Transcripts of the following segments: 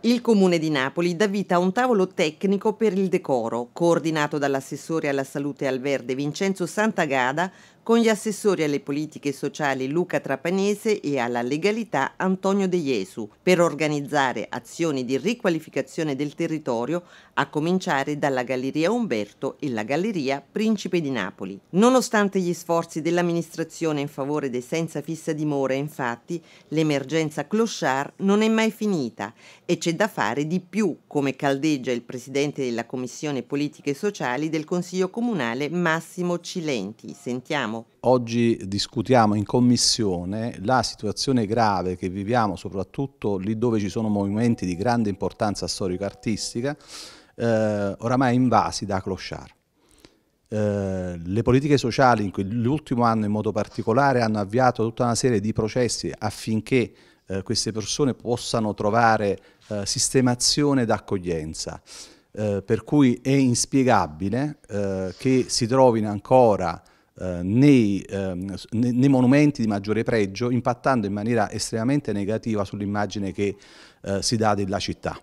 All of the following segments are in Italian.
Il Comune di Napoli dà vita a un tavolo tecnico per il decoro, coordinato dall'assessore alla salute al verde Vincenzo Santagada, con gli assessori alle politiche sociali Luca Trapanese e alla legalità Antonio De Jesu per organizzare azioni di riqualificazione del territorio a cominciare dalla Galleria Umberto e la Galleria Principe di Napoli. Nonostante gli sforzi dell'amministrazione in favore dei senza fissa dimora, infatti, l'emergenza clochard non è mai finita e c'è da fare di più, come caldeggia il presidente della Commissione Politiche Sociali del Consiglio Comunale Massimo Cilenti. Sentiamo viviamo. Oggi discutiamo in commissione la situazione grave che viviamo soprattutto lì dove ci sono movimenti di grande importanza storico-artistica eh, oramai invasi da clochard. Eh, le politiche sociali in quell'ultimo anno in modo particolare hanno avviato tutta una serie di processi affinché eh, queste persone possano trovare eh, sistemazione d'accoglienza. Eh, per cui è inspiegabile eh, che si trovino ancora eh, nei, eh, nei, monumenti di maggiore pregio, impattando in maniera estremamente negativa sull'immagine che eh, si dà della città.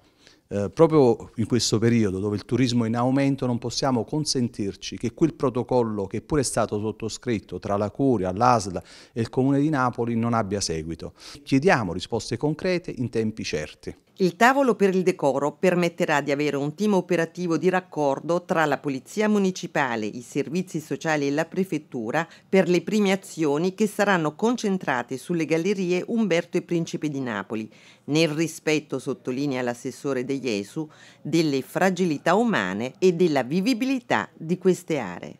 Eh, proprio in questo periodo dove il turismo è in aumento non possiamo consentirci che quel protocollo che pure è stato sottoscritto tra la Curia, l'ASL e il Comune di Napoli non abbia seguito. Chiediamo risposte concrete in tempi certi. Il tavolo per il decoro permetterà di avere un team operativo di raccordo tra la Polizia Municipale, i servizi sociali e la Prefettura per le prime azioni che saranno concentrate sulle gallerie Umberto e Principe di Napoli, nel rispetto, sottolinea l'assessore degli Gesù delle fragilità umane e della vivibilità di queste aree.